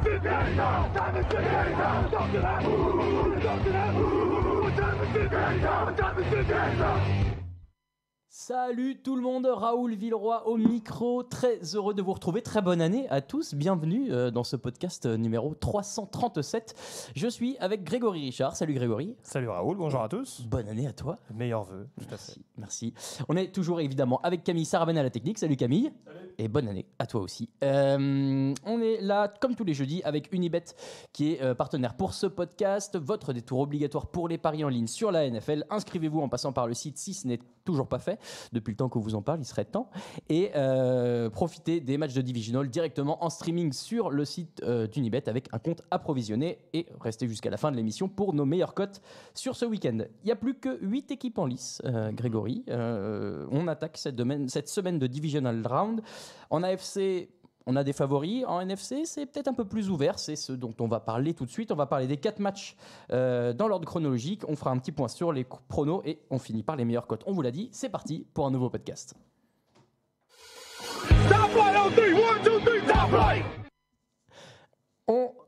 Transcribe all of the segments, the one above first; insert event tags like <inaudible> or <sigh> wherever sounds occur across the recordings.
是骗子，他们是骗上，闹起来，闹起来，我真的是骗子，他们是骗上。Salut tout le monde, Raoul Villeroy au micro, très heureux de vous retrouver, très bonne année à tous, bienvenue euh, dans ce podcast euh, numéro 337. Je suis avec Grégory Richard, salut Grégory. Salut Raoul, bonjour à tous. Bonne année à toi. Meilleurs vœux, tout merci, à fait. Merci. On est toujours évidemment avec Camille Sarabane à la technique, salut Camille. Salut. Et bonne année à toi aussi. Euh, on est là comme tous les jeudis avec Unibet qui est partenaire pour ce podcast, votre détour obligatoire pour les paris en ligne sur la NFL. Inscrivez-vous en passant par le site si ce n'est toujours pas fait depuis le temps qu'on vous en parle, il serait temps. Et euh, profitez des matchs de Divisional directement en streaming sur le site euh, d'Unibet avec un compte approvisionné et restez jusqu'à la fin de l'émission pour nos meilleures cotes sur ce week-end. Il n'y a plus que 8 équipes en lice, euh, Grégory. Euh, on attaque cette, cette semaine de Divisional Round. En AFC, on a des favoris en NFC, c'est peut-être un peu plus ouvert, c'est ce dont on va parler tout de suite. On va parler des quatre matchs euh, dans l'ordre chronologique. On fera un petit point sur les pronos et on finit par les meilleures cotes. On vous l'a dit, c'est parti pour un nouveau podcast.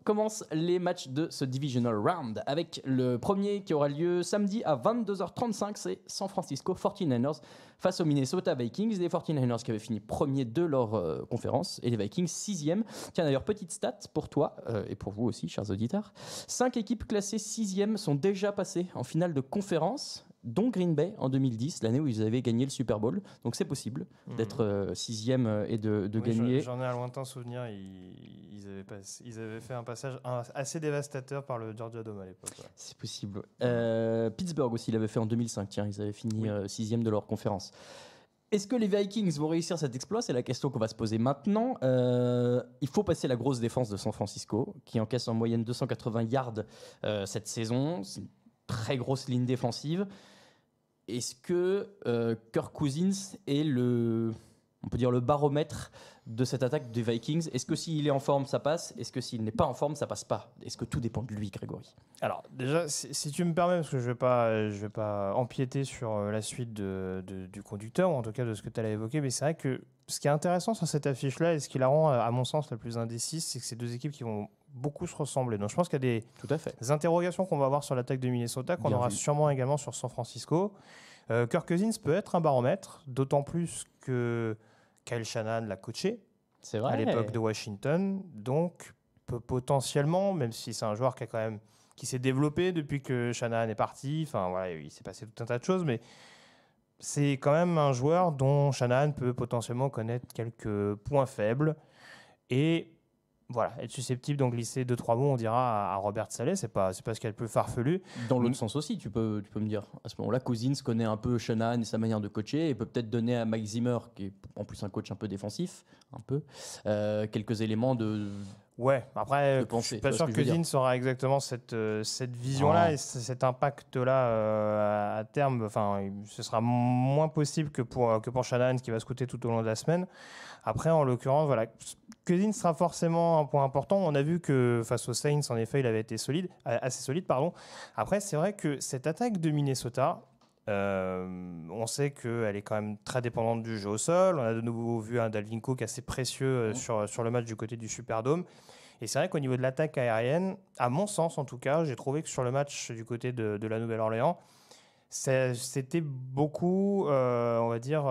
Commence les matchs de ce Divisional Round avec le premier qui aura lieu samedi à 22h35, c'est San Francisco 49ers face aux Minnesota Vikings. Les 49ers qui avaient fini premier de leur euh, conférence et les Vikings sixième. Tiens d'ailleurs, petite stat pour toi euh, et pour vous aussi, chers auditeurs. Cinq équipes classées sixième sont déjà passées en finale de conférence dont Green Bay en 2010, l'année où ils avaient gagné le Super Bowl. Donc c'est possible hmm. d'être euh, sixième euh, et de, gagner. J'en ai un lointain souvenir, ils, avaient fait un passage assez dévastateur par le Georgia Dome à l'époque. C'est possible. Euh, Pittsburgh aussi l'avait fait en 2005, tiens, ils avaient fini sixième de leur conférence. Est-ce que les Vikings vont réussir cet exploit C'est la question qu'on va se poser maintenant. il faut passer la grosse défense de San Francisco, qui encaisse en moyenne 280 yards cette saison. C'est une très grosse ligne défensive. Est-ce que euh, Kirk Cousins est le, on peut dire le baromètre de cette attaque des Vikings Est-ce que s'il est en forme, ça passe Est-ce que s'il n'est pas en forme, ça passe pas Est-ce que tout dépend de lui, Grégory Alors déjà, si, tu me permets, parce que je vais pas, je vais pas empiéter sur euh, la suite du conducteur, ou en tout cas de ce que tu as évoqué. mais c'est vrai que ce qui est intéressant sur cette affiche-là, et ce qui la rend, euh, à mon sens, la plus indécise, c'est que ces deux équipes qui vont beaucoup se ressembler. Donc je pense qu'il y a des, Tout à fait. interrogations qu'on va avoir sur l'attaque de Minnesota, qu'on aura sûrement également sur San Francisco. Euh, Kirk Cousins peut être un baromètre, d'autant plus que Kyle Shannon l'a coaché à l'époque de Washington. Donc peut potentiellement, même si c'est un joueur qui a quand même qui s'est développé depuis que Shanahan est parti. Enfin il s'est passé tout un tas de choses, mais c'est quand même un joueur dont Shanahan peut potentiellement connaître quelques points faibles et voilà, être susceptible d'en glisser deux trois mots, on dira à Robert Salé, c'est pas c'est pas ce qu'elle peut farfelu. Dans l'autre sens aussi, tu peux tu peux me dire à ce moment-là, Cousins connaît un peu Shanahan et sa manière de coacher et peut peut-être donner à Mike Zimmer, qui est en plus un coach un peu défensif, un peu euh, quelques éléments de Ouais, après, je euh, ne suis pas sûr que, que aura exactement cette, euh, cette vision-là oh. et cet impact-là euh, à terme. Enfin, ce sera moins possible que pour, que pour qui va se coûter tout au long de la semaine. Après, en l'occurrence, voilà, Cousins sera forcément un point important. On a vu que face aux Saints, en effet, il avait été solide, assez solide. pardon. Après, c'est vrai que cette attaque de Minnesota, euh, on sait qu'elle est quand même très dépendante du jeu au sol. On a de nouveau vu un Dalvin Cook assez précieux euh, mmh. sur, euh, sur le match du côté du Superdome. Et c'est vrai qu'au niveau de l'attaque aérienne, à mon sens en tout cas, j'ai trouvé que sur le match du côté de, la Nouvelle-Orléans, c'était beaucoup, on va dire,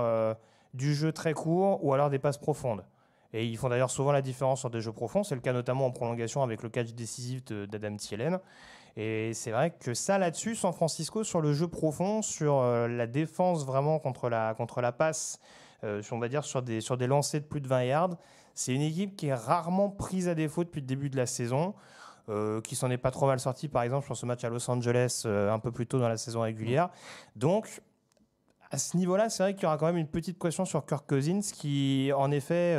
du jeu très court ou alors des passes profondes. Et ils font d'ailleurs souvent la différence sur des jeux profonds. C'est le cas notamment en prolongation avec le catch décisif d'Adam Thielen. Et c'est vrai que ça, là-dessus, San Francisco, sur le jeu profond, sur euh, la défense vraiment contre la, contre la passe, euh, on va dire sur des, sur des lancers de plus de 20 yards, c'est une équipe qui est rarement prise à défaut depuis le début de la saison. Euh, qui s'en est pas trop mal sortie par exemple, sur ce match à Los Angeles un peu plus tôt dans la saison régulière. Mmh. Donc, à ce niveau-là, c'est vrai qu'il y aura quand même une petite question sur Kirk Cousins, qui, en effet,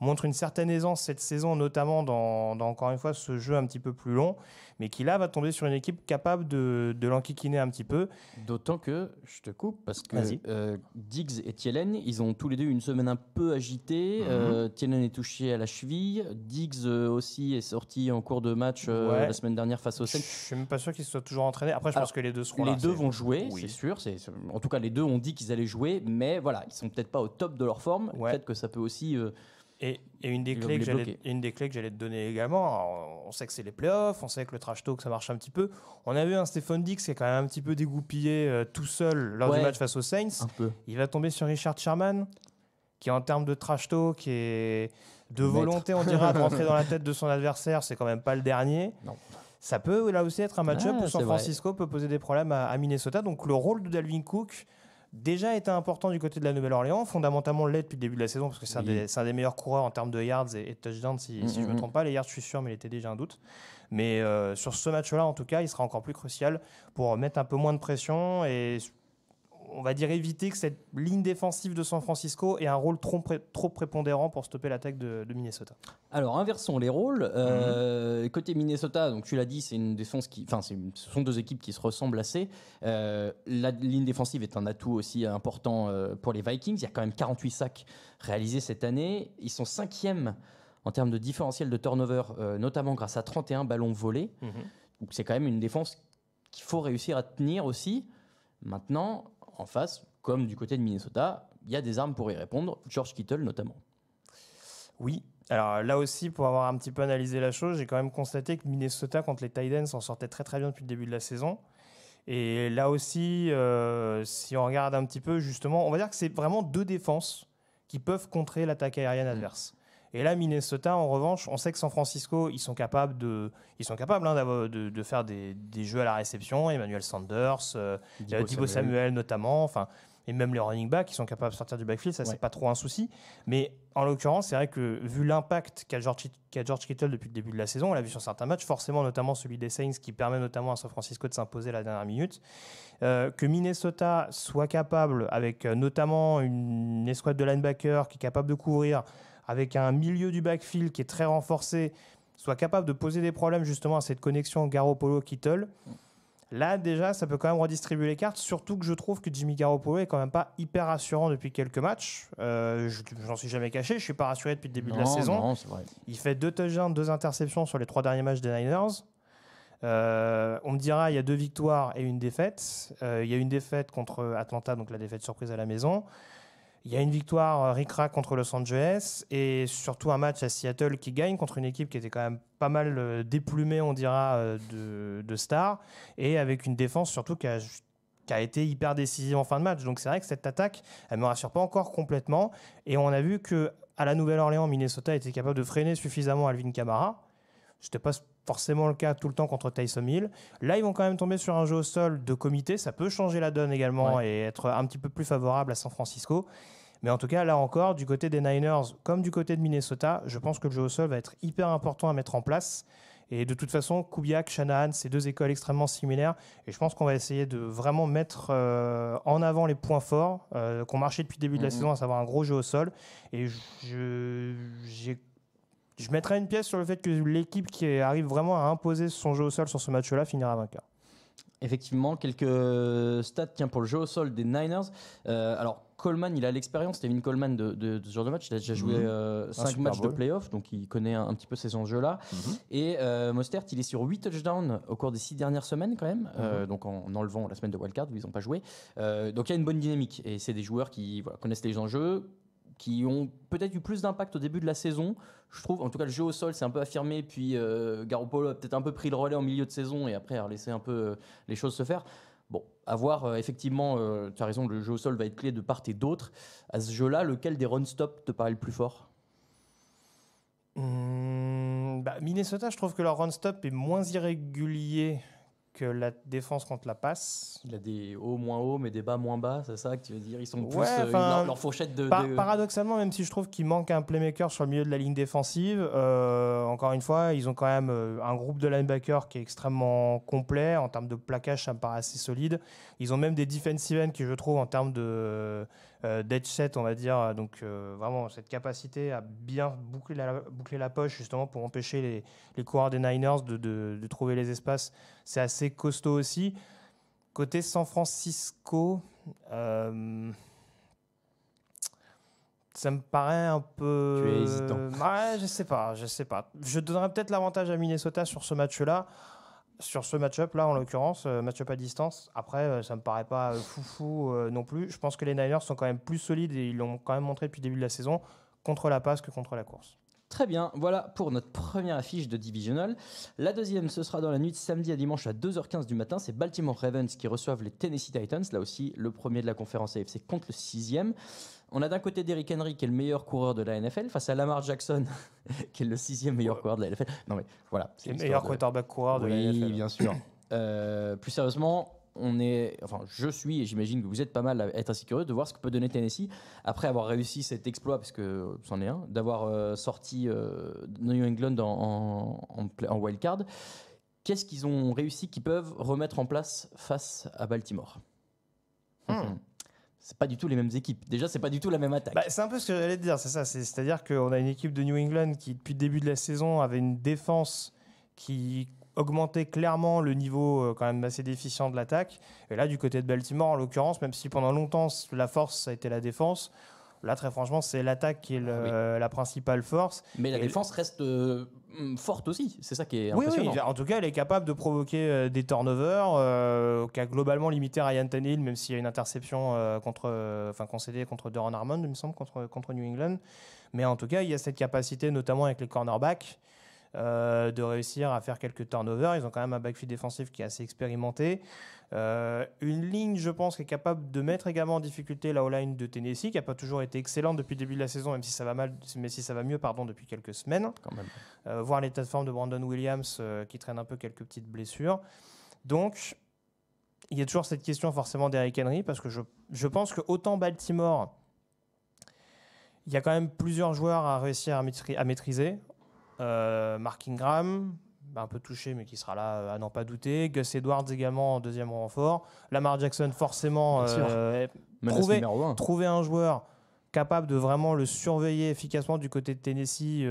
montre une certaine aisance cette saison, notamment dans, dans, encore une fois, ce jeu un petit peu plus long mais qui là va tomber sur une équipe capable de, de l'enquiquiner un petit peu. D'autant que, je te coupe, parce que euh, Diggs et Thielen, ils ont tous les deux une semaine un peu agitée. Mhm. Euh, Thielen est touché à la cheville. Diggs euh, aussi est sorti en cours de match la semaine dernière face au Seine. Je suis même pas sûr qu'ils soient toujours entraînés. Après, je pense que les deux seront Les deux vont jouer, c'est sûr. En tout cas, les deux ont dit qu'ils allaient jouer, mais voilà, ils sont peut-être pas au top de leur forme. Peut-être que ça peut aussi et, une, des clés que j'allais, te donner également, on sait que c'est les playoffs, on sait que le trash talk ça marche un petit peu. On a vu un Stephen Dix qui est quand même un petit peu dégoupillé euh, tout seul lors du match face aux Saints. Il va tomber sur Richard Sherman, qui en termes de trash talk et de volonté, on dira, de rentrer dans la tête de son <laughs> adversaire, c'est quand même pas le dernier. Ça peut là aussi être un match-up où San Francisco peut poser des problèmes à, à Minnesota. Donc le rôle de Dalvin Cook déjà été important du côté de la Nouvelle-Orléans. Fondamentalement, l'est depuis le début de la saison, parce que c'est un, des meilleurs coureurs en termes de yards et, touchdowns, si, je ne me trompe pas. Les yards, je suis sûr, mais il était déjà un doute. Mais euh, sur ce match-là, en tout cas, il sera encore plus crucial pour mettre un peu moins de pression et on va dire, éviter que cette ligne défensive de San Francisco ait un rôle trop, trop prépondérant pour stopper l'attaque de, Minnesota Alors, inversons les rôles. Euh, mhm. Côté Minnesota, donc tu l'as dit, c'est une défense qui, enfin, ce sont deux équipes qui se ressemblent assez. Euh, la ligne défensive est un atout aussi important euh, pour les Vikings. Il y a quand même 48 sacs réalisés cette année. Ils sont cinquièmes en termes de différentiel de turnover, notamment grâce à 31 ballons volés. Mhm. Donc c'est quand même une défense qu'il faut réussir à tenir aussi. Maintenant, en face, comme du côté de Minnesota, il y a des armes pour y répondre, George Kittle notamment. Oui, alors là aussi, pour avoir un petit peu analysé la chose, j'ai quand même constaté que Minnesota contre les Titans s'en sortait très très bien depuis le début de la saison. Et là aussi, euh, si on regarde un petit peu, justement, on va dire que c'est vraiment deux défenses qui peuvent contrer l'attaque aérienne mm. adverse. Et là, Minnesota, en revanche, on sait que San Francisco, ils sont capables de, ils sont capables hein, de, faire des, des, jeux à la réception. Emmanuel Sanders, euh, euh Samuel. notamment, enfin, et même les running backs, ils sont capables de sortir du backfield. Ça, ce c'est pas trop un souci. Mais en l'occurrence, c'est vrai que vu l'impact qu'a George, qu George, Kittle depuis le début de la saison, on l'a vu sur certains matchs, forcément notamment celui des Saints qui permet notamment à San Francisco de s'imposer la dernière minute, euh, que Minnesota soit capable, avec euh, notamment une escouade de linebackers qui est capable de couvrir, avec un milieu du backfield qui est très renforcé, soit capable de poser des problèmes justement à cette connexion Garoppolo-Kittle. Là, déjà, ça peut quand même redistribuer les cartes, surtout que je trouve que Jimmy Garoppolo est quand même pas hyper rassurant depuis quelques matchs. Euh, n'en suis jamais caché, je suis pas rassuré depuis le début de la saison. Il fait deux touchdowns, deux interceptions sur les trois derniers matchs des Niners. Euh, on me dira, il y a deux victoires et une défaite. Euh, il y a une défaite contre Atlanta, donc la défaite surprise à la maison. Il y a une victoire euh, Ricra contre Los Angeles et surtout un match à Seattle qui gagne contre une équipe qui était quand même pas mal euh, déplumée, on dira, euh, de, de stars et avec une défense surtout qui a, été hyper décisive en fin de match. Donc c'est vrai que cette attaque, elle ne me rassure pas encore complètement. Et on a vu que à la Nouvelle-Orléans, Minnesota était capable de freiner suffisamment Alvin Kamara. te pas forcément le cas tout le temps contre Tyson Hill. Là, ils vont quand même tomber sur un jeu au sol de comité. Ça peut changer la donne également et être un petit peu plus favorable à San Francisco. Mais en tout cas, là encore, du côté des Niners comme du côté de Minnesota, je pense que le jeu au sol va être hyper important à mettre en place. Et de toute façon, Kubiak, Shanahan, c'est deux écoles extrêmement similaires. Et je pense qu'on va essayer de vraiment mettre euh, en avant les points forts euh, qu'on marchait depuis le début de la mhm. saison, à savoir un gros jeu au sol. Et j'ai je mettrais une pièce sur le fait que l'équipe qui arrive vraiment à imposer son jeu au sol sur ce match-là finira vainqueur. Effectivement, quelques stats tiennent pour le jeu au sol des Niners. Euh, alors, Coleman, il a l'expérience, Steven Coleman, de, ce genre de match. Il a déjà joué 5 mhm. euh, matchs de playoff, donc il connaît un, petit peu ces enjeux-là. Mhm. Et euh, Mostert, il est sur 8 touchdowns au cours des 6 dernières semaines, quand même, mhm. donc en, enlevant la semaine de wildcard où ils n'ont pas joué. donc il y a une bonne dynamique. Et c'est des joueurs qui connaissent les enjeux, qui ont peut-être eu plus d'impact au début de la saison. Je trouve, en tout cas, le jeu au sol s'est un peu affirmé, puis Garo euh, Garoppolo a peut-être un peu pris le relais en milieu de saison et après a laissé un peu euh, les choses se faire. Bon, à voir, euh, effectivement, tu as raison, le jeu au sol va être clé de part et d'autre. À ce jeu-là, lequel des run-stop te paraît le plus fort mmh, bah, Minnesota, je trouve que leur run-stop est moins irrégulier que la défense contre la passe. Il a des hauts moins hauts, mais des bas moins bas, c'est ça que tu veux dire Ils sont plus euh, leur, fourchette de, Paradoxalement, même si je trouve qu'il manque un playmaker sur le milieu de la ligne défensive, euh, encore une fois, ils ont quand même euh, un groupe de linebackers qui est extrêmement complet. En termes de plaquage, ça me paraît assez solide. Ils ont même des defensive ends qui, je trouve, en termes de euh, d'Edge 7 on va dire, euh, donc euh, vraiment cette capacité à bien boucler la, boucler la poche justement pour empêcher les, les coureurs des Niners de, de, trouver les espaces, c'est assez costaud aussi. Côté San Francisco, ça me paraît un peu. Tu es hésitant. Ouais, je sais pas, je sais pas. Je donnerais peut-être l'avantage à Minnesota sur ce match-là sur ce match-up là en l'occurrence, euh, match-up à distance, après euh, ça me paraît pas euh, foufou fou non plus. Je pense que les Niners sont quand même plus solides et ils l'ont quand même montré depuis le début de la saison contre la passe que contre la course. Très bien, voilà pour notre première affiche de Divisional. La deuxième, ce sera dans la nuit de samedi à dimanche à 2h15 du matin. C'est Baltimore Ravens qui reçoivent les Tennessee Titans. Là aussi, le premier de la conférence AFC contre le sixième on a d'un côté Derrick Henry qui est le meilleur coureur de la NFL face à Lamar Jackson <laughs> qui est le sixième meilleur coureur de la NFL. Non mais voilà. C'est le meilleur quarterback coureur de la NFL. bien sûr. <coughs> Euh, plus sérieusement, on est, enfin, je suis et j'imagine que vous êtes pas mal à être assez curieux de voir ce que peut donner Tennessee après avoir réussi cet exploit, parce que c'en est un, d'avoir euh, sorti euh, New England en, en, en, wildcard. Qu'est-ce qu'ils ont réussi qu'ils peuvent remettre en place face à Baltimore hmm. Hmm c'est pas du tout les mêmes équipes. Déjà, c'est pas du tout la même attaque. Bah, c'est un peu ce que j'allais te dire, c'est ça. C'est-à-dire qu'on a une équipe de New England qui, depuis le début de la saison, avait une défense qui augmentait clairement le niveau euh, quand même assez déficient de l'attaque. Et là, du côté de Baltimore, en l'occurrence, même si pendant longtemps la force a été la défense, Là, très franchement, c'est l'attaque qui est ah la principale force. Mais la défense reste euh, mm, forte aussi. C'est ça qui est impressionnant. Oui, oui, en tout cas, elle est capable de provoquer euh, des turnovers, euh, qui a globalement limité Ryan Tannehill, même s'il y a une interception contre, enfin concédée contre Doran Harmon, il me semble, contre, contre New England. Mais en tout cas, il y a cette capacité, notamment avec les cornerbacks. Euh, de réussir à faire quelques turnovers. Ils ont quand même un backfield défensif qui est assez expérimenté. Euh, une ligne, je pense, qui est capable de mettre également en difficulté la O-line de Tennessee, qui n'a pas toujours été excellente depuis le début de la saison, même si ça va, mal, mais si ça va mieux pardon, depuis quelques semaines. Quand même. Euh, voir l'état de forme de Brandon Williams qui traîne un peu quelques petites blessures. Donc, il y a toujours cette question forcément d'Eric Henry, parce que je, je pense que autant Baltimore il y a quand même plusieurs joueurs à réussir à, maîtriser. Euh, Mark Ingram, bah, un peu touché, mais qui sera là euh, à n'en pas douter. Gus Edwards également en deuxième renfort. Lamar Jackson, forcément, euh, trouver, un joueur capable de vraiment le surveiller efficacement du côté de Tennessee.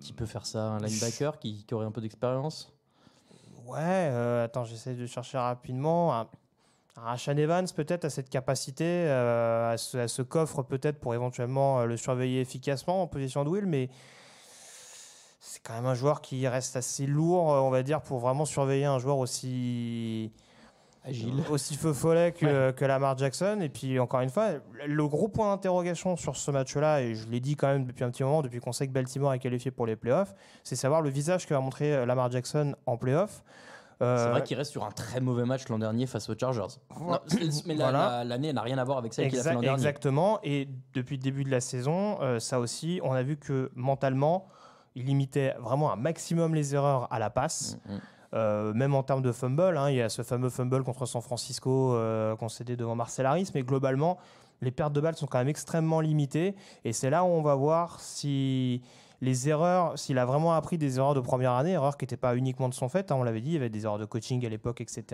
qui peut faire ça Un linebacker qui, aurait un peu d'expérience Ouais, attends, j'essaie de chercher rapidement. Un, Rashan Evans peut-être à cette capacité, à ce, à, ce, coffre peut-être pour éventuellement le surveiller efficacement en position de will, mais quand même un joueur qui reste assez lourd, euh, on va dire, pour vraiment surveiller un joueur aussi agile, aussi feu follet que, Lamar Jackson. Et puis encore une fois, le gros point d'interrogation sur ce match-là, et je l'ai dit quand même depuis un petit moment, depuis qu'on sait que Baltimore est qualifié pour les playoffs, c'est savoir le visage que va montrer euh, Lamar Jackson en playoffs. Euh, c'est vrai qu'il reste sur un très mauvais match l'an dernier face aux Chargers. Non, mais l'année n'a rien à voir avec celle qu'il a fait l'an dernier. Exactement. Et depuis le début de la saison, ça aussi, on a vu que mentalement, il limitait vraiment un maximum les erreurs à la passe. Mm, mm. Euh, même en termes de fumble, hein, il y a ce fameux fumble contre San Francisco qu'on euh, concédé devant Marcel Harris, mais globalement, les pertes de balles sont quand même extrêmement limitées. Et c'est là où on va voir si les erreurs, s'il a vraiment appris des erreurs de première année, erreurs qui n'étaient pas uniquement de son fait, hein, on l'avait dit, il y avait des erreurs de coaching à l'époque, etc.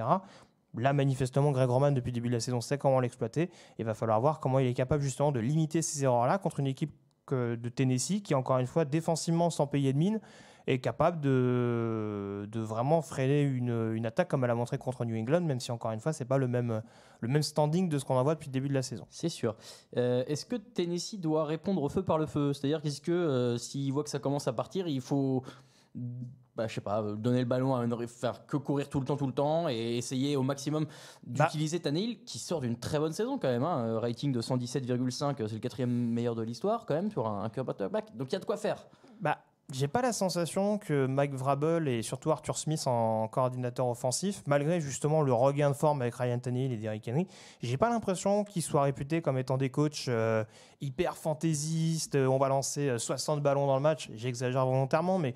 Là, manifestement, Greg Roman, depuis le début de la saison, sait comment l'exploiter. Il va falloir voir comment il est capable justement de limiter ces erreurs-là contre une équipe de Tennessee, qui encore une fois, défensivement sans payer de mine, est capable de, de vraiment freiner une, une, attaque comme elle a montré contre New England, même si encore une fois, c'est pas le même, le même standing de ce qu'on en voit depuis le début de la saison. C'est sûr. Euh, est-ce que Tennessee doit répondre au feu par le feu C'est-à-dire qu'est-ce que euh, s'il voit que ça commence à partir, il faut bah, je sais pas, euh, donner le ballon à une... faire que courir tout le temps, tout le temps et essayer au maximum bah. d'utiliser bah. qui sort d'une très bonne saison quand même. Hein. Euh, rating de 117,5, euh, c'est le quatrième meilleur de l'histoire quand même pour un, quarterback. Donc il y a de quoi faire. Bah, j'ai pas la sensation que Mike Vrabel et surtout Arthur Smith en coordinateur offensif, malgré justement le regain de forme avec Ryan Tannehill et Derrick Henry, j'ai pas l'impression qu'ils soient réputés comme étant des coachs hyper fantaisistes. On va lancer 60 ballons dans le match. J'exagère volontairement, mais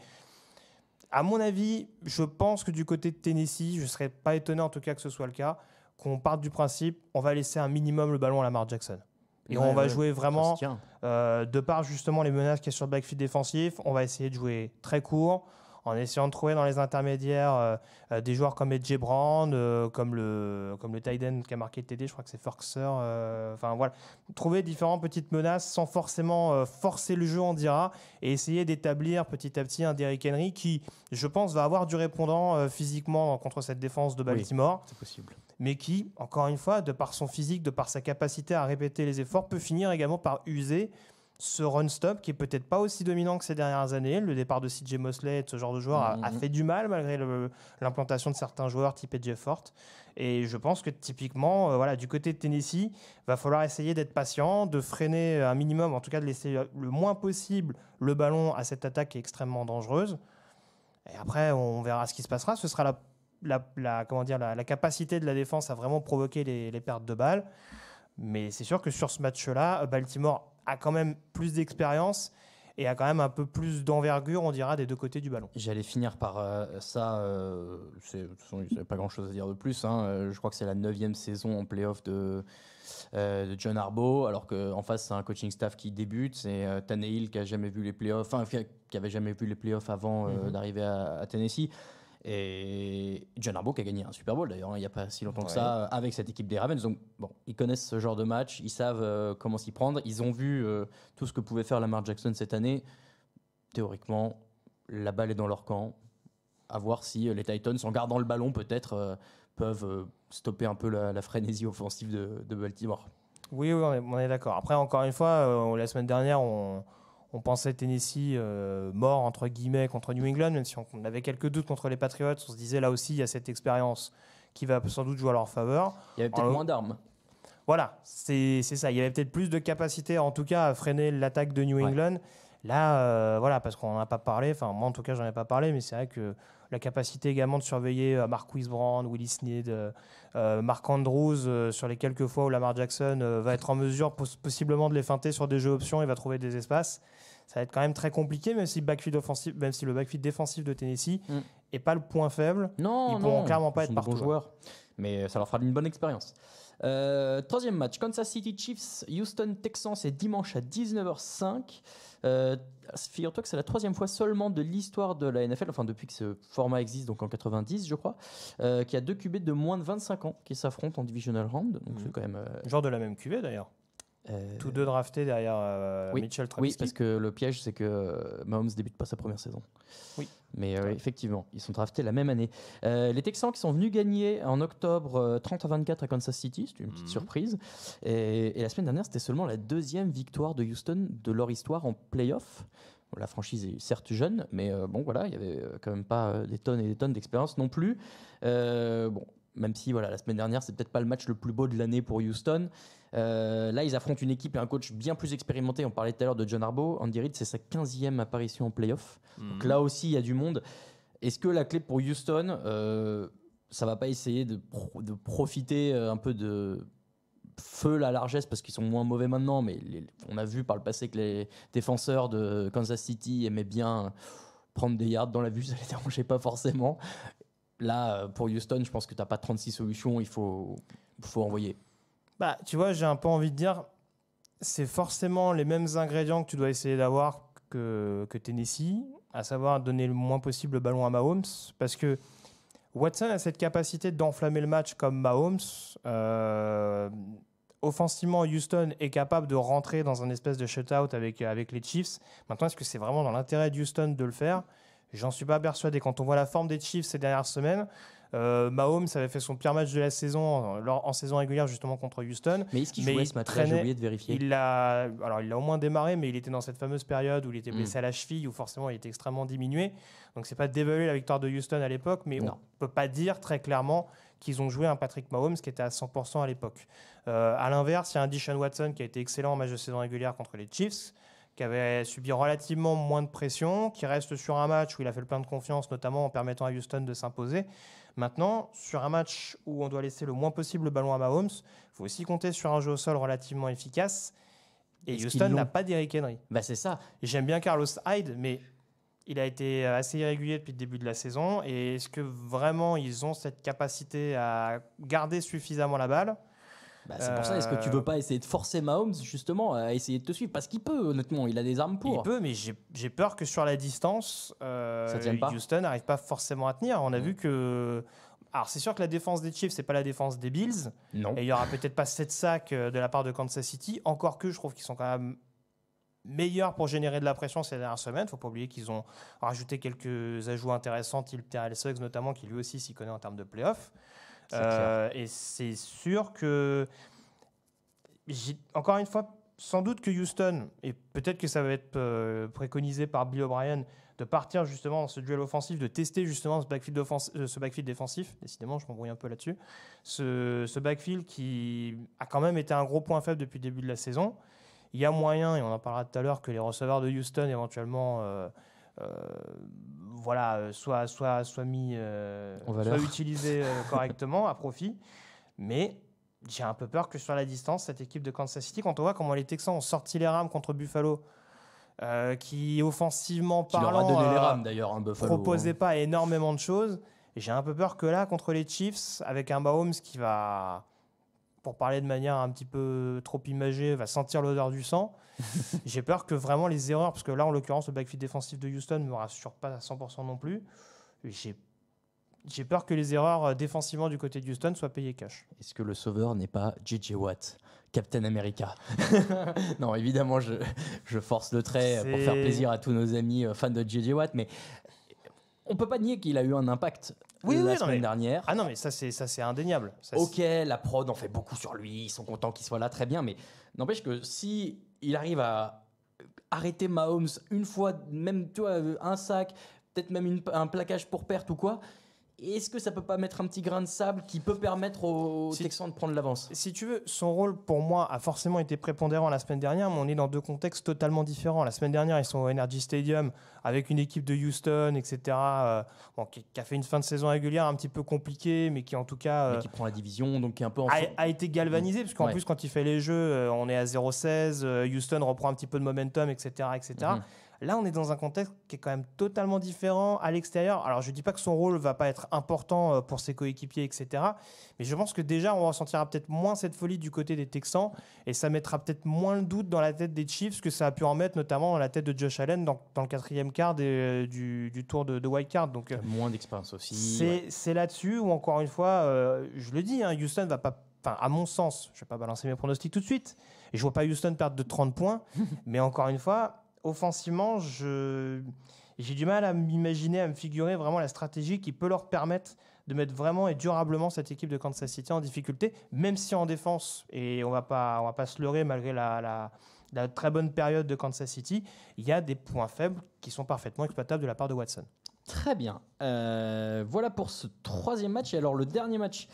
à mon avis, je pense que du côté de Tennessee, je ne serais pas étonné en tout cas que ce soit le cas, qu'on parte du principe, on va laisser un minimum le ballon à Lamar Jackson. Et on va jouer vraiment, euh, de par justement les menaces qu'il y a sur le backfield défensif, on va essayer de jouer très court en essayant de trouver dans les intermédiaires euh, euh, des joueurs comme Edge Brand, euh, comme le comme le Tiden qui a marqué TD, je crois que c'est Forkser. Enfin voilà, trouver différentes petites menaces sans forcément forcer le jeu, on dira, et essayer d'établir petit à petit un Derrick Henry qui, je pense, va avoir du répondant physiquement contre cette défense de Baltimore. c'est possible mais qui, encore une fois, de par son physique, de par sa capacité à répéter les efforts, peut finir également par user ce run stop qui est peut-être pas aussi dominant que ces dernières années. Le départ de CJ Mosley et ce genre de joueur a, mhm. fait du mal malgré l'implantation de certains joueurs type Jeff Fort. Et je pense que typiquement, euh, voilà, du côté de Tennessee, va falloir essayer d'être patient, de freiner un minimum, en tout cas de laisser le moins possible le ballon à cette attaque qui est extrêmement dangereuse. Et après, on verra ce qui se passera. Ce sera la, comment dire, la, capacité de la défense à vraiment provoquer les, les pertes de balles. Mais c'est sûr que sur ce match-là, Baltimore a quand même plus d'expérience et a quand même un peu plus d'envergure, on dira, des deux côtés du ballon. J'allais finir par euh, ça. Euh, c'est, pas grand-chose à dire de plus. Hein. Euh, je crois que c'est la neuvième saison en playoff de, de John Harbaugh, alors qu'en face, c'est un coaching staff qui débute. C'est Tannehill qui a jamais vu les playoffs, enfin, qui avait jamais vu les playoffs avant mm-hmm. d'arriver à, Tennessee. Et John Harbaugh qui a gagné un Super Bowl d'ailleurs, hein, il n'y a pas si longtemps que ça, avec cette équipe des Ravens. Donc bon, ils connaissent ce genre de match, ils savent euh, comment s'y prendre, ils ont vu euh, tout ce que pouvait faire Lamar Jackson cette année. Théoriquement, la balle est dans leur camp. À voir si euh, les Titans, en gardant le ballon peut-être, peuvent stopper un peu la, frénésie offensive de, Baltimore. Oui, oui on est, est d'accord. Après, encore une fois, la semaine dernière, on on pensait Tennessee euh, mort entre guillemets contre New England, même si on, avait quelques doutes contre les Patriots, on se disait là aussi il y a cette expérience qui va sans doute jouer à leur faveur. Il y avait peut-être euh, moins d'armes. Voilà, c'est ça. Il y avait peut-être plus de capacité en tout cas à freiner l'attaque de New England. Là, euh, voilà, parce qu'on n'en a pas parlé, enfin moi en tout cas j'en ai pas parlé, mais c'est vrai que la capacité également de surveiller euh, Mark Brand, Willie Sneed, euh, euh, Mark Andrews, sur les quelques fois où Lamar Jackson va être en mesure possiblement de les feinter sur des jeux options et va trouver des espaces ça va être quand même très compliqué, même si, le backfield défensif de Tennessee n'est mm. pas le point faible. ils ne pourront clairement pas être partout. Hein. Joueurs mais ça leur fera une bonne expérience. Euh, troisième match, Kansas City Chiefs, Houston Texans, c'est dimanche à 19h05. Euh, Figure-toi que c'est la troisième fois seulement de l'histoire de la NFL, enfin depuis que ce format existe, donc en 90 je crois, euh, qu'il y a deux QB de moins de 25 ans qui s'affrontent en divisional round. Donc mhm. euh, Genre de la même QB d'ailleurs euh, tous deux draftés derrière Mitchell Trubisky. Oui, parce que le piège, c'est que Mahomes débute pas sa première saison. Oui. Mais euh, effectivement, ils sont draftés la même année. Euh, les Texans qui sont venus gagner en octobre 30 euh, à 24 à Kansas City, c'est une petite mhm. surprise. Et, la semaine dernière, c'était seulement la deuxième victoire de Houston de leur histoire en playoff. la franchise est certes jeune, mais bon voilà, il n'y avait quand même pas des tonnes et des tonnes d'expérience non plus. bon, même si voilà, la semaine dernière, c'est peut-être pas le match le plus beau de l'année pour Houston. Euh, là, ils affrontent une équipe et un coach bien plus expérimenté. On parlait tout à l'heure de John arbo Andy Reid, c'est sa 15e apparition en playoff. Mhm. Donc là aussi, il y a du monde. Est-ce que la clé pour Houston, euh, ça va pas essayer de, profiter euh, un peu de feu la largesse parce qu'ils sont moins mauvais maintenant, mais on a vu par le passé que les défenseurs de Kansas City aimaient bien prendre des yards dans la vue, <laughs> ça les dérangeait pas forcément là, euh, pour Houston, je pense que tu n'as pas 36 solutions, il faut, faut envoyer. Bah, tu vois, j'ai un peu envie de dire, c'est forcément les mêmes ingrédients que tu dois essayer d'avoir que, Tennessee, à savoir donner le moins possible le ballon à Mahomes, parce que Watson a cette capacité d'enflammer le match comme Mahomes. Euh, offensivement, Houston est capable de rentrer dans un espèce de shutout avec, avec les Chiefs. Maintenant, est-ce que c'est vraiment dans l'intérêt de Houston de le faire J'en suis pas persuadé. Quand on voit la forme des Chiefs ces dernières semaines, euh, Mahomes avait fait son pire match de la saison euh, en, saison régulière justement contre Houston. Mais est-ce qu'il jouait il ce oublié de vérifier. Il a, alors il a au moins démarré, mais il était dans cette fameuse période où il était hmm. blessé à la cheville, où forcément il était extrêmement diminué. Donc c'est pas dévaluer la victoire de Houston à l'époque, mais on on peut pas dire très clairement qu'ils ont joué un Patrick Mahomes qui était à 100% à l'époque. Euh, à l'inverse, il y a un Dishon Watson qui a été excellent en match de saison régulière contre les Chiefs qui avait subi relativement moins de pression, qui reste sur un match où il a fait le plein de confiance, notamment en permettant à Houston de s'imposer. Maintenant, sur un match où on doit laisser le moins possible le ballon à Mahomes, il faut aussi compter sur un jeu au sol relativement efficace. Et Houston n'a pas d'Eric Henry. Bah c'est ça. j'aime bien Carlos Hyde, mais il a été assez irrégulier depuis le début de la saison. Et est-ce que vraiment ils ont cette capacité à garder suffisamment la balle bah, c'est pour ça, est-ce que tu veux euh. pas essayer de forcer Mahomes justement à essayer de te suivre Parce qu'il peut, honnêtement, il a des armes pour. Il peut, mais j'ai peur que sur la distance, euh, Houston n'arrive pas forcément à tenir. On a vu mm. que. Alors, c'est sûr que la défense des Chiefs, c'est pas la défense des Bills. Non. Et il y aura peut-être pas 7 sacs euh, de la part de Kansas City. Encore que je trouve qu'ils sont quand même meilleurs pour générer de la pression ces dernières semaines. Faut pas oublier qu'ils ont rajouté quelques ajouts intéressants, il Terrell Suggs notamment, qui lui aussi s'y connaît en termes de playoffs. Euh, et c'est sûr que, encore une fois, sans doute que Houston, et peut-être que ça va être euh, préconisé par Bill O'Brien, de partir justement dans ce duel offensif, de tester justement euh, ce backfield, défensif, décidément je m'embrouille un peu là-dessus, ce, ce, backfield qui a quand même été un gros point faible depuis le début de la saison. Il y a moyen, et on en parlera tout à l'heure, que les receveurs de Houston éventuellement euh, voilà, euh, soit, soit, soit mis, euh, soit utilisé <laughs> correctement, à profit. Mais j'ai un peu peur que sur la distance, cette équipe de Kansas City, quand on voit comment les Texans ont sorti les rames contre Buffalo, qui offensivement parlant, leur les rames d'ailleurs, hein, proposait pas énormément de choses. J'ai un peu peur que là, contre les Chiefs, avec un Mahomes qui va, pour parler de manière un petit peu trop imagée, va sentir l'odeur du sang. <laughs> J'ai peur que vraiment les erreurs, parce que là, en l'occurrence, le backfield défensif de Houston ne me rassure pas à 100% non plus. J'ai j'ai peur que les erreurs euh, défensivement du côté de Houston soient payées cash. Est-ce que le sauveur n'est pas JJ Watt, Captain America <laughs> Non, évidemment, je, je, force le trait pour faire plaisir à tous nos amis euh, fans de JJ Watt, mais on peut pas nier qu'il a eu un impact euh, la semaine dernière. Ah non, mais ça c'est ça c'est indéniable. ok, la prod en fait beaucoup sur lui, ils sont contents qu'il soit là, très bien, mais n'empêche que si il arrive à arrêter Mahomes une fois, même toi, un sac, peut-être même un plaquage pour perte ou quoi, est-ce que ça peut pas mettre un petit grain de sable qui peut permettre aux Texans de prendre l'avance Si tu veux, son rôle pour moi a forcément été prépondérant la semaine dernière, mais on est dans deux contextes totalement différents. La semaine dernière, ils sont au Energy Stadium avec une équipe de Houston, etc., euh, qui, a fait une fin de saison régulière un petit peu compliquée, mais qui en tout cas. Euh, qui prend la division, donc qui est un peu en... a, a, été galvanisé, parce qu'en plus, quand il fait les jeux, euh, on est à 0-16, Houston reprend un petit peu de momentum, etc. etc. Là, on est dans un contexte qui est quand même totalement différent à l'extérieur. Alors, je ne dis pas que son rôle ne va pas être important euh, pour ses coéquipiers, etc. Mais je pense que déjà, on ressentira peut-être moins cette folie du côté des Texans et ça mettra peut-être moins le doute dans la tête des Chiefs que ça a pu en mettre, notamment dans la tête de Josh Allen dans, le quatrième quart euh, du, tour de, de wild card. Donc, euh, moins d'expérience aussi. C'est là-dessus où, encore une fois, je le dis, hein, Houston va pas Enfin, à mon sens, je ne vais pas balancer mes pronostics tout de suite, et je vois pas Houston perdre de 30 points, <laughs> mais encore une fois, offensivement, j'ai du mal à m'imaginer, à me figurer vraiment la stratégie qui peut leur permettre de mettre vraiment et durablement cette équipe de Kansas City en difficulté, même si en défense, et on va pas, on va pas se leurrer malgré la, la très bonne période de Kansas City, il y a des points faibles qui sont parfaitement exploitables de la part de Watson. Très bien. Euh, voilà pour ce troisième match. Et alors le dernier match,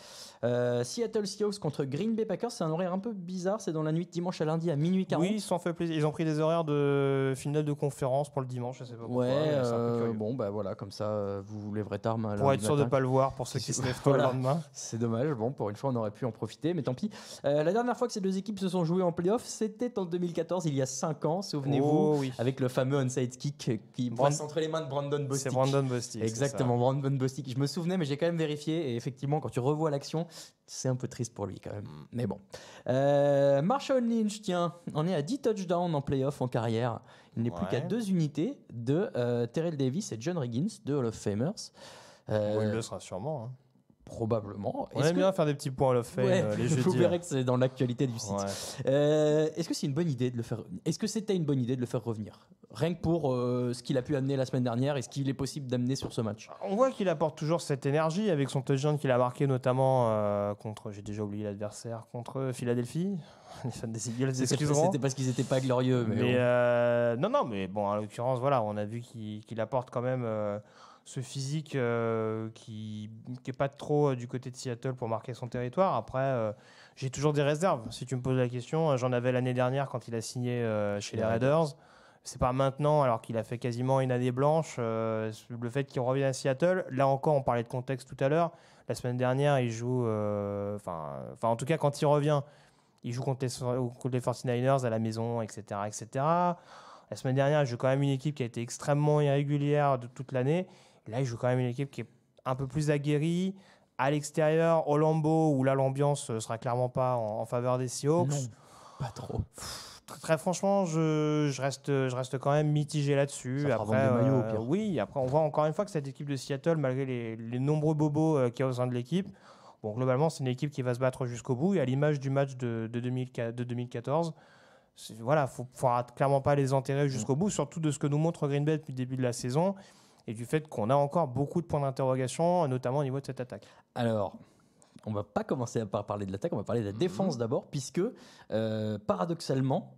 euh, Seattle Seahawks contre Green Bay Packers, c'est un horaire un peu bizarre. C'est dans la nuit de dimanche à lundi à minuit 40. Oui, ils plaisir. Ils ont pris des horaires de finale de conférence pour le dimanche. Je pas pourquoi. Ouais. Euh, bon bah voilà, comme ça vous voulez lèverez tard. Pour être sûr de pas le voir pour ceux qui se lèvent le lendemain. C'est dommage. Bon, pour une fois on aurait pu en profiter, mais tant pis. la dernière fois que ces deux équipes se sont jouées en playoff, c'était en 2014, il y a 5 ans, souvenez-vous, oh, avec le fameux onside kick qui entre les mains de Brandon Bostic. Brandon exactement Exactement, Brandon Je me souvenais, mais j'ai quand même vérifié. Et effectivement, quand tu revois l'action, c'est un peu triste pour lui quand même. Mm. Mais bon. Euh, Marshall Lynch, tiens, on est à 10 touchdowns en playoff en carrière. Il n'est plus qu'à deux unités de euh, Terrell Davis et John Riggins, de Hall of Famers. Euh, il le sera sûrement. Hein. Probablement. On aime bien faire des petits points à la fin ouais, euh, <laughs> Vous verrez hein. que c'est dans l'actualité du site. Euh, est-ce que c'est une bonne idée de le faire Est-ce que c'était une bonne idée de le faire revenir Rien que pour euh, ce qu'il a pu amener la semaine dernière et ce qu'il est possible d'amener sur ce match. On voit qu'il apporte toujours cette énergie avec son touchdown qu'il a marqué notamment contre, j'ai déjà oublié l'adversaire, contre Philadelphie. <laughs> Les fans des Eagles excusez-moi. C'était parce qu'ils n'étaient pas glorieux. Mais, non, non, mais bon, en l'occurrence, voilà, on a vu qu'il apporte quand même ce physique euh, qui n'est pas trop euh, du côté de Seattle pour marquer son territoire. Après, euh, j'ai toujours des réserves. Si tu me poses la question, j'en avais l'année dernière quand il a signé chez les Raiders. C'est pas maintenant, alors qu'il a fait quasiment une année blanche, le fait qu'il revienne à Seattle. Là encore, on parlait de contexte tout à l'heure. La semaine dernière, il joue. Enfin, en tout cas, quand il revient, il joue contre les, contre les 49ers à la maison, etc. etc. La semaine dernière, il joue quand même une équipe qui a été extrêmement irrégulière de toute l'année. Là, il joue quand même une équipe qui est un peu plus aguerrie. À l'extérieur, au Lambeau, où là, l'ambiance ne euh, sera clairement pas en, faveur des Seahawks. pas trop. très, franchement, je, reste, je reste quand même mitigé là-dessus. Après, euh, oui, après, on voit encore une fois que cette équipe de Seattle, malgré les, nombreux bobos qui euh, qu'il y a au sein de l'équipe, bon, globalement, c'est une équipe qui va se battre jusqu'au bout. Et à l'image du match de, 2014, voilà, il ne faudra clairement pas les enterrer jusqu'au bout, surtout de ce que nous montre Green Bay depuis le début de la saison et du fait qu'on a encore beaucoup de points d'interrogation, notamment au niveau de cette attaque. Alors, on va pas commencer par parler de l'attaque, on va parler de la mhm. défense d'abord, puisque euh, paradoxalement,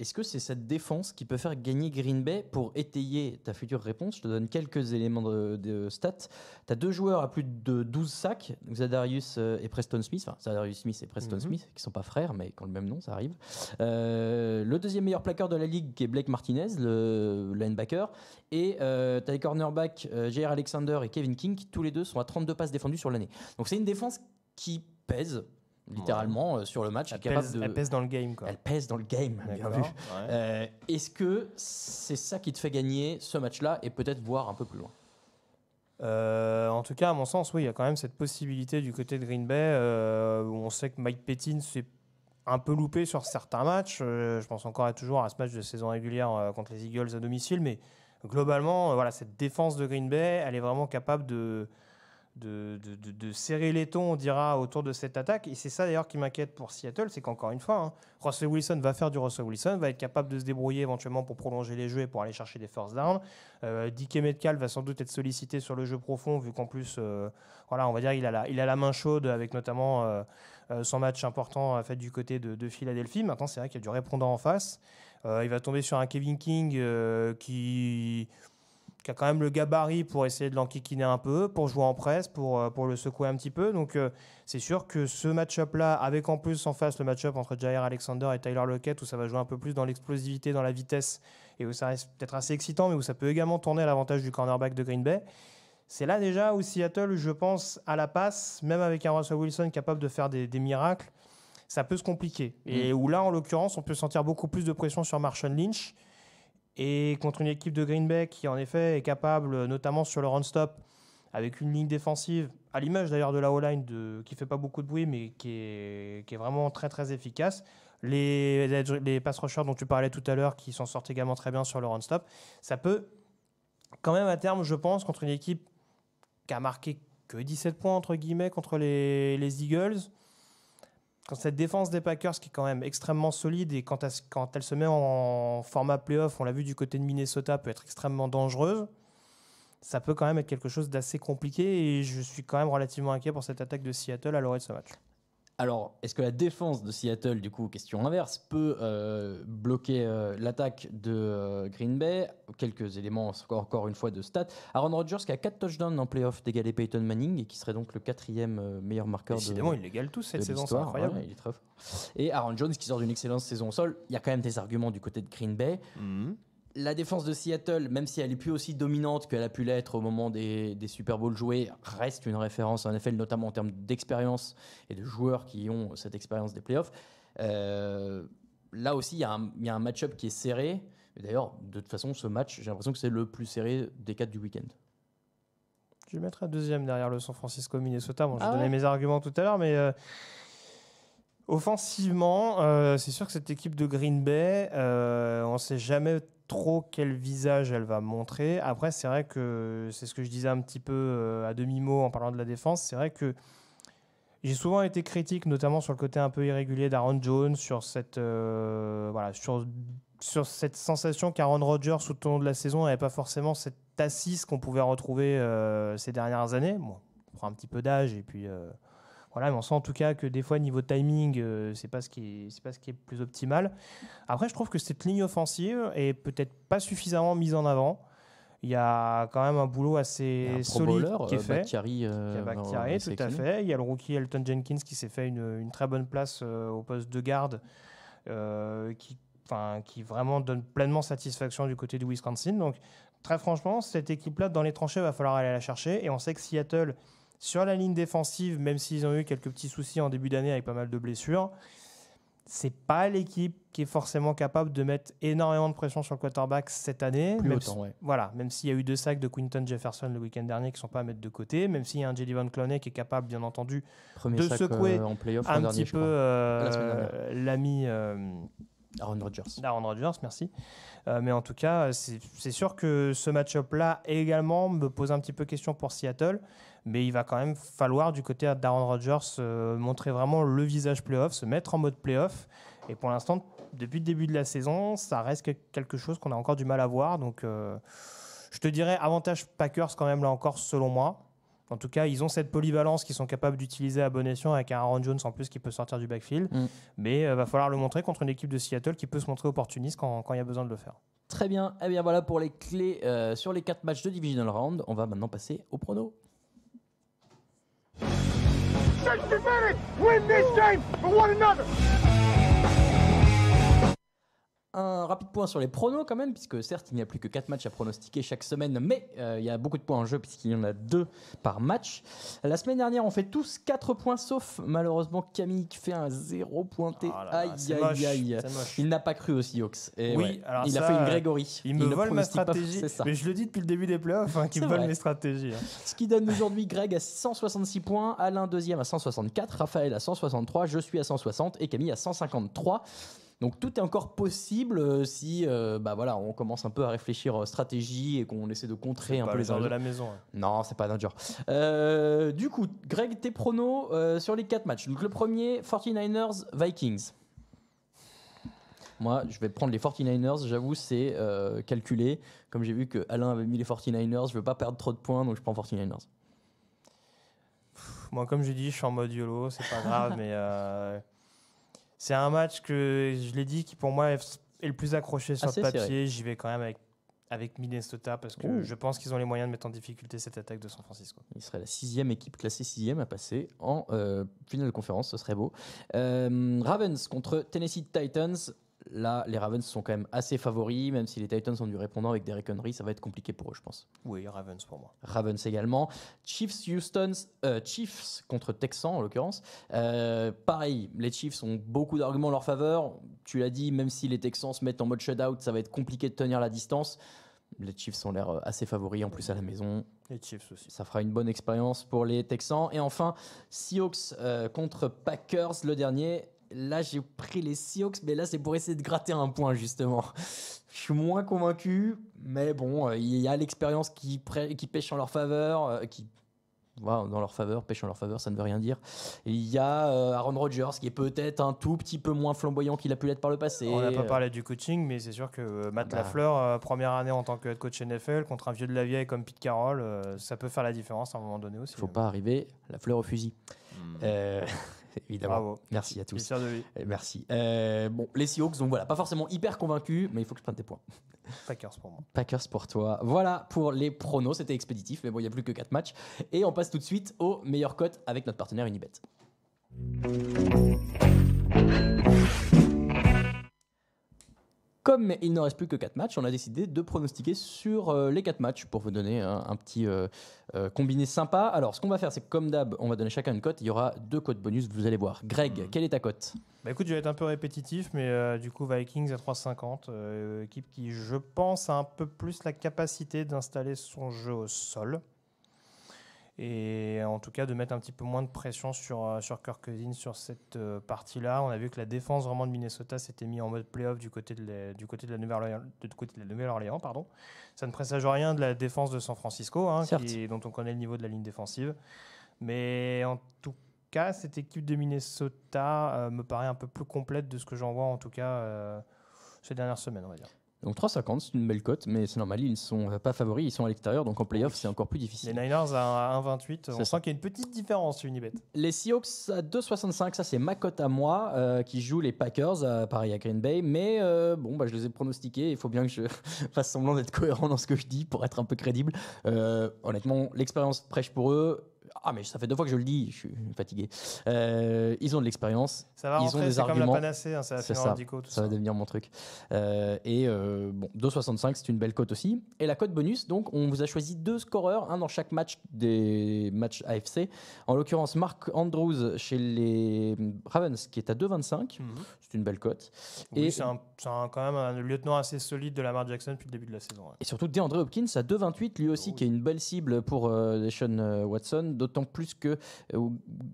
est-ce que c'est cette défense qui peut faire gagner Green Bay pour étayer ta future réponse Je te donne quelques éléments de, stats. Tu as deux joueurs à plus de 12 sacs, Zadarius euh, et Preston Smith, enfin Zadarius Smith et Preston mhm. Smith, qui sont pas frères, mais quand le même nom, ça arrive. Euh, le deuxième meilleur plaqueur de la ligue, qui est Blake Martinez, le linebacker. Et euh, tu as les cornerbacks euh, Alexander et Kevin King, qui tous les deux sont à 32 passes défendues sur l'année. Donc c'est une défense qui pèse littéralement, euh, sur le match. Elle, pèse, dans le game. Elle pèse dans le game, bien euh, Est-ce que c'est ça qui te fait gagner ce match-là et peut-être voir un peu plus loin euh, en tout cas, à mon sens, oui, il y a quand même cette possibilité du côté de Green Bay où on sait que Mike Pettin s'est un peu loupé sur certains matchs. je pense encore et toujours à ce match de saison régulière contre les Eagles à domicile, mais globalement, voilà, cette défense de Green Bay, elle est vraiment capable de, de, serrer les tons, on dira, autour de cette attaque. Et c'est ça d'ailleurs qui m'inquiète pour Seattle, c'est qu'encore une fois, hein, Russell Wilson va faire du Russell Wilson, va être capable de se débrouiller éventuellement pour prolonger les jeux et pour aller chercher des forces d'armes. Euh, Dick Metcalf va sans doute être sollicité sur le jeu profond, vu qu'en plus, euh, voilà, on va dire, il a la, il a la main chaude avec notamment euh, euh, son match important fait du côté de, de Philadelphie. Maintenant, c'est vrai qu'il y a du répondant en face. il va tomber sur un Kevin King qui qui a quand même le gabarit pour essayer de l'enquiquiner un peu, pour jouer en presse, pour, euh, pour le secouer un petit peu. Donc euh, c'est sûr que ce match-up-là, avec en plus en face le match-up entre Jair Alexander et Tyler Lockett, où ça va jouer un peu plus dans l'explosivité, dans la vitesse, et où ça reste peut-être assez excitant, mais où ça peut également tourner à l'avantage du cornerback de Green Bay. C'est là déjà où Seattle, je pense, à la passe, même avec un Russell Wilson capable de faire des, miracles, ça peut se compliquer. Et mm. où là, en l'occurrence, on peut sentir beaucoup plus de pression sur Marshall Lynch et contre une équipe de Green Bay qui, en effet, est capable, notamment sur le run-stop, avec une ligne défensive, à l'image d'ailleurs de la O-line qui ne fait pas beaucoup de bruit, mais qui est, vraiment très très efficace. Les, les, pass rushers dont tu parlais tout à l'heure qui s'en sortent également très bien sur le run-stop, ça peut quand même à terme, je pense, contre une équipe qui a marqué que 17 points entre guillemets contre les Eagles quand cette défense des Packers qui est quand même extrêmement solide et quand elle, se met en format playoff, on l'a vu du côté de Minnesota, peut être extrêmement dangereuse, ça peut quand même être quelque chose d'assez compliqué et je suis quand même relativement inquiet pour cette attaque de Seattle à l'orée de ce match. Alors, est-ce que la défense de Seattle, du coup, question inverse, peut euh, bloquer euh, l'attaque de euh, Green Bay Quelques éléments, encore, une fois, de stats. Aaron Rodgers qui a 4 touchdowns en playoff d'égalé Peyton Manning et qui serait donc le quatrième meilleur marqueur Évidemment, de il l'égale tous cette saison, incroyable. Et Aaron Jones qui sort d'une excellente saison au sol. Il y a quand même des arguments du côté de Green Bay. Mmh la défense de Seattle, même si elle n'est plus aussi dominante qu'elle a pu l'être au moment des, Super Bowls joués, reste une référence en NFL, notamment en termes d'expérience et de joueurs qui ont cette expérience des playoffs. Euh, là aussi, il y a un, match-up qui est serré. D'ailleurs, de toute façon, ce match, j'ai l'impression que c'est le plus serré des quatre du week-end. Je vais mettre un deuxième derrière le San Francisco Minnesota. je ah mes arguments tout à l'heure, mais euh, Offensivement, euh, c'est sûr que cette équipe de Green Bay, euh, on ne sait jamais trop quel visage elle va montrer. Après, c'est vrai que c'est ce que je disais un petit peu euh, à demi-mot en parlant de la défense. C'est vrai que j'ai souvent été critique, notamment sur le côté un peu irrégulier d'Aaron Jones, sur cette, voilà, sur, cette sensation qu'Aaron Rodgers, au long de la saison, n'avait pas forcément cette assise qu'on pouvait retrouver ces dernières années. Bon, on prend un petit peu d'âge et puis. Voilà, mais on sent en tout cas que des fois, niveau timing, euh, c'est pas ce qui c'est pas ce qui est plus optimal. Après, je trouve que cette ligne offensive est peut-être pas suffisamment mise en avant. Il y a quand même un boulot assez solide qui est fait. Bakhtiari, il y a euh, euh, tout à fait. Il y a le rookie Elton Jenkins qui s'est fait une, très bonne place au poste de garde, qui, qui vraiment donne pleinement satisfaction du côté du Wisconsin. Donc, très franchement, cette équipe-là, dans les tranchées, va falloir aller la chercher. Et on sait que Seattle sur la ligne défensive, même s'ils ont eu quelques petits soucis en début d'année avec pas mal de blessures, c'est pas l'équipe qui est forcément capable de mettre énormément de pression sur le quarterback cette année. Plus même autant, Voilà, même s'il y a eu deux sacs de Quinton Jefferson le week-end dernier qui sont pas à mettre de côté, même s'il y a un Jelly Cloney qui est capable, bien entendu, de secouer euh, un petit peu euh, l'ami. Euh, Darren Rodgers. Darren Rodgers, merci. Euh, mais en tout cas, euh, c'est sûr que ce match-up-là également me pose un petit peu question pour Seattle. Mais il va quand même falloir, du côté d'Aaron Rodgers, euh, montrer vraiment le visage playoff, se mettre en mode playoff. Et pour l'instant, depuis le début de la saison, ça reste quelque chose qu'on a encore du mal à voir. Donc, je te dirais avantage Packers quand même, là encore, selon moi. En tout cas, ils ont cette polyvalence qu'ils sont capables d'utiliser à bon escient avec un Aaron Jones en plus qui peut sortir du backfield. Mm. Mais il euh, va falloir le montrer contre une équipe de Seattle qui peut se montrer opportuniste quand il y a besoin de le faire. Très bien. et eh bien voilà pour les clés euh, sur les 4 matchs de Divisional Round. On va maintenant passer au prono. Win this game one another. Un rapide point sur les pronos quand même, puisque certes il n'y a plus que 4 matchs à pronostiquer chaque semaine, mais euh, il y a beaucoup de points en jeu puisqu'il y en a 2 par match. La semaine dernière on fait tous 4 points sauf malheureusement Camille qui fait un 0 pointé. Oh aïe aïe aïe. Il n'a pas cru aussi Ox oui, il a fait une Grégory. Il me vole ma stratégie. Mais je le dis depuis le début des playoffs hein, qu'il me vole mes stratégies. Hein. Ce qui donne aujourd'hui Greg à 166 points, Alain deuxième à 164, Raphaël à 163, je suis à 160 et Camille à 153. Donc tout est encore possible euh, si euh, bah voilà, on commence un peu à réfléchir euh, stratégie et qu'on essaie de contrer un peu les de la maison. Hein. Non, c'est pas d'un du coup, Greg, tes pronos sur les quatre matchs. Donc le premier, 49ers Vikings. Moi, je vais prendre les 49ers, j'avoue, c'est calculé. Comme j'ai vu que Alain avait mis les 49ers, je veux pas perdre trop de points, donc je prends 49ers. moi, comme je dis, je suis en mode YOLO, c'est pas grave, <laughs> mais c'est un match que je l'ai dit qui pour moi est le plus accroché sur le papier. J'y vais quand même avec, avec Minnesota parce que je pense qu'ils ont les moyens de mettre en difficulté cette attaque de San Francisco. Il serait la sixième équipe classée sixième à passer en euh, finale de conférence, ce serait beau. Euh, Ravens contre Tennessee Titans. Là, les Ravens sont quand même assez favoris, même si les Titans ont du répondant avec des réconneries. ça va être compliqué pour eux, je pense. Oui, Ravens pour moi. Ravens également. Chiefs, Houston, euh, Chiefs contre Texans en l'occurrence. Euh, pareil, les Chiefs ont beaucoup d'arguments en leur faveur. Tu l'as dit, même si les Texans se mettent en mode shutout, ça va être compliqué de tenir la distance. Les Chiefs ont l'air euh, assez favoris en plus à la maison. Les Chiefs aussi. Ça fera une bonne expérience pour les Texans. Et enfin, Seahawks contre Packers, le dernier. Là, j'ai pris les Seahawks, mais là, c'est pour essayer de gratter un point, justement. Je suis moins convaincu, mais bon, euh, il y a l'expérience qui, pêche en leur faveur, euh, qui dans leur faveur, pêche en leur faveur, ça ne veut rien dire. Il y a euh, Aaron Rodgers qui est peut-être un tout petit peu moins flamboyant qu'il a pu l'être par le passé. On n'a pas parlé du coaching, mais c'est sûr que Matt bah. Lafleur, première année en tant que coach NFL, contre un vieux de la vieille comme Pete Carroll, ça peut faire la différence à un moment donné aussi. Il ne faut hein. pas arriver la fleur au fusil. Hmm. <laughs> <laughs> évidemment. Bravo. Merci à tous. Merci. Euh, bon, les Seahawks, donc voilà, pas forcément hyper convaincus, mais il faut que je prenne tes points. <laughs> Packers pour moi. Packers pour toi. Voilà pour les pronos, c'était expéditif, mais bon, il n'y a plus que 4 matchs. Et on passe tout de suite aux meilleures cotes avec notre partenaire Unibet. Comme il n'en reste plus que 4 matchs, on a décidé de pronostiquer sur euh, les 4 matchs pour vous donner un, petit euh, euh, combiné sympa. Alors, ce qu'on va faire, c'est comme d'hab, on va donner chacun une cote. Il y aura deux cotes bonus, vous allez voir. Greg, hmm. quelle est ta cote bah écoute, je vais être un peu répétitif, mais du coup, Vikings à 3,50, équipe qui, je pense, a un peu plus la capacité d'installer son jeu au sol et en tout cas de mettre un petit peu moins de pression sur, euh, sur Kirk Cousins sur cette euh, partie-là. On a vu que la défense vraiment de Minnesota s'était mise en mode playoff du côté de, du côté de la Nouvelle-Orléans. pardon. Ça ne présage rien de la défense de San Francisco, hein, qui, dont on connaît le niveau de la ligne défensive. Mais en tout cas, cette équipe de Minnesota euh, me paraît un peu plus complète de ce que j'en vois en tout cas ces dernières semaines, on va dire. Donc 3,50, c'est une belle cote, mais c'est normal, ils ne sont pas favoris, ils sont à l'extérieur, donc en playoff, c'est encore plus difficile. Les Niners à 1,28, on sent qu'il y a une petite différence sur Unibet. Les Seahawks à 2,65, ça c'est ma cote à moi, euh, qui joue les Packers, à, paris à Green Bay, mais euh, bon, bah, je les ai pronostiqués, il faut bien que je <laughs> fasse semblant d'être cohérent dans ce que je dis pour être un peu crédible. Euh, honnêtement, l'expérience prêche pour eux, ah, mais ça fait deux fois que je le dis, je suis fatigué. Euh, ils ont de l'expérience. Ça va ils ont des arguments. comme la panacée, hein, ça va va devenir mon truc. Euh, et euh, bon, 2,65, c'est une belle cote aussi. Et la cote bonus, donc, on vous a choisi deux scoreurs, un dans chaque match des matchs AFC. En l'occurrence, Mark Andrews chez les Ravens, qui est à 2,25. Mhm. C'est une belle cote. Oui, et c'est quand même un lieutenant assez solide de la Lamar Jackson depuis le début de la saison. Et surtout, DeAndre Hopkins à 2,28, lui aussi, oh qui est une belle cible pour Sean Watson d'autant plus que euh,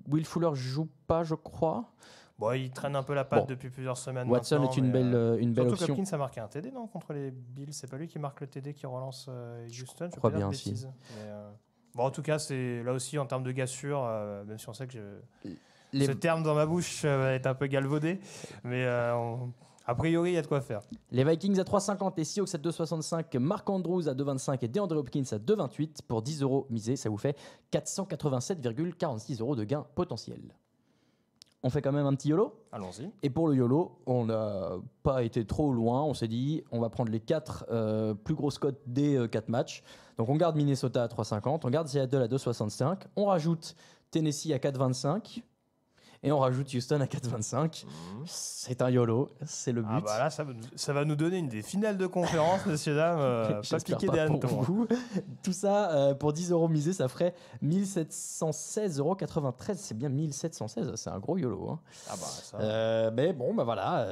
Will Fuller joue pas, je crois. Bon, il traîne un peu la patte depuis plusieurs semaines. Watson est une belle, euh, une belle surtout option. Hopkins a marqué un TD non contre les Bills. C'est pas lui qui marque le TD qui relance euh, Houston. Je, crois bien aussi. bon, en tout cas, c'est là aussi en termes de gassure, même si on sait que je... les... ce terme dans ma bouche est un peu galvaudé, mais on a priori, il y a de quoi faire. Les Vikings à 3,50, les Seahawks à 2,65, Mark Andrews à 2,25 et DeAndre Hopkins à 2,28. Pour 10 euros misés, ça vous fait 487,46 euros de gain potentiel. On fait quand même un petit YOLO Allons-y. Et pour le YOLO, on n'a pas été trop loin. On s'est dit, on va prendre les 4 euh, plus grosses cotes des euh, quatre matchs. Donc on garde Minnesota à 3,50, on garde Seattle à 2,65, on rajoute Tennessee à 4,25, et on rajoute Houston à 4,25. Mmh. C'est un YOLO, c'est le ah but. Ah bah là, ça, va nous donner une des finales de conférence, <laughs> messieurs, dames. Euh, pas piqué des hannetons. Tout ça, euh, pour 10 euros misés, ça ferait 1716,93 euros. C'est bien 1716, c'est un gros YOLO. Hein. Ah bah ça. Euh, mais bon, bah voilà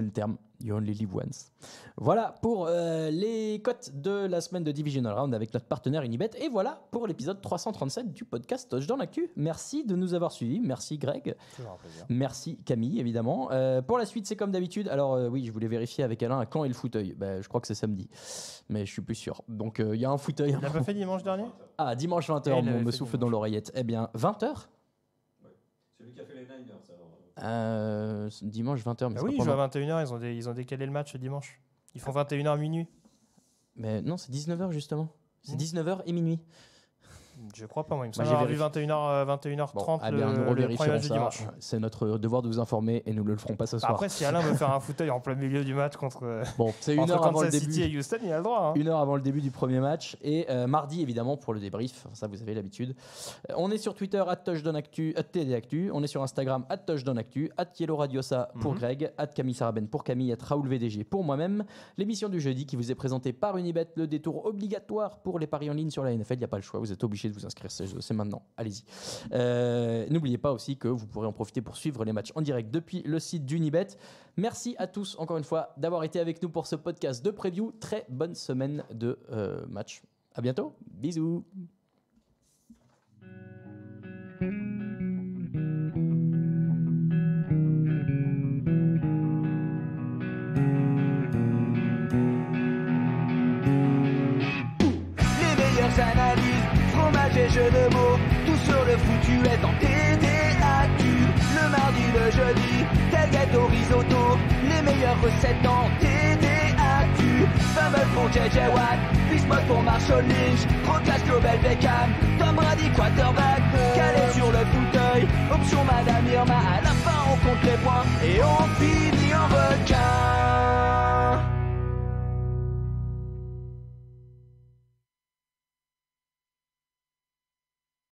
le terme. You only live once. Voilà pour euh, les cotes de la semaine de Divisional Round avec notre partenaire Unibet. Et voilà pour l'épisode 337 du podcast Touchdown Actu. Merci de nous avoir suivis. Merci Greg. Merci Camille, évidemment. Euh, pour la suite, c'est comme d'habitude. Alors euh, oui, je voulais vérifier avec Alain quand est le fauteuil. Ben, je crois que c'est samedi. Mais je suis plus sûr. Donc il y a un fauteuil. Il n'a pas fait dimanche dernier Ah, dimanche 20h, on me souffle dans l'oreillette. Eh bien, 20h c'est Celui qui a fait les Niners, euh, dimanche 20h. Mais ah oui, ils jouent à 21h, ils ont, ils ont décalé le match dimanche. Ils font 21h minuit. Mais non, c'est 19h justement. C'est 19h mmh. et minuit. Je crois pas, moi. Il me bah, vu 21h, euh, 21h30 le, premier match dimanche. C'est notre devoir de vous informer et nous ne le ferons pas ce bah, soir. Après, si Alain veut faire un <laughs> fauteuil en plein milieu du match contre, euh, bon, c'est une heure avant le début, City et Houston, il a le droit. Hein. Une heure avant le début du premier match. Et euh, mardi, évidemment, pour le débrief. Ça, vous avez l'habitude. On est sur Twitter, at touchdownactu, On est sur Instagram, at touchdownactu, at pour mhm. Greg, at Camille pour Camille, at Raoul VDG pour moi-même. L'émission du jeudi qui vous est présentée par Unibet, le détour obligatoire pour les paris en ligne sur la NFL. Il n'y a pas le choix, vous êtes obligé de vous inscrire, c'est maintenant. Allez-y. Euh, n'oubliez pas aussi que vous pourrez en profiter pour suivre les matchs en direct depuis le site d'Unibet. Merci à tous, encore une fois, d'avoir été avec nous pour ce podcast de preview. Très bonne semaine de euh, match. À bientôt. Bisous jeux de mots, tout sur le foutu est en TDAQ. Le mardi, le jeudi, tel gâteau risotto, les meilleures recettes en TDAQ. Fumble pour JJ Watt, Bismuth pour Marshall Lynch, Rocas Global Beckham, Tom Brady quarterback, calé sur le fauteuil, option Madame Irma, à la fin on compte les points et on finit en requin.